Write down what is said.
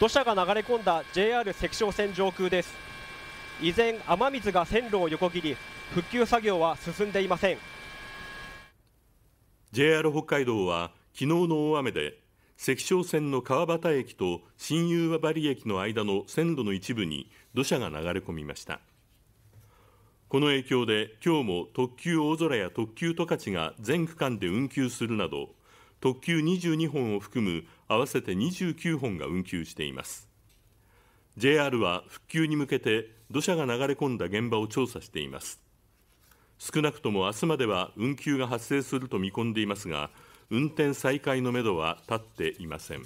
土砂が流れ込んだ JR 関所線上空です依然雨水が線路を横切り復旧作業は進んでいません JR 北海道は昨日の大雨で関所線の川端駅と新夕張駅の間の線路の一部に土砂が流れ込みましたこの影響で今日も特急大空や特急十勝が全区間で運休するなど特急22本を含む合わせて29本が運休しています JR は復旧に向けて土砂が流れ込んだ現場を調査しています少なくとも明日までは運休が発生すると見込んでいますが運転再開のめどは立っていません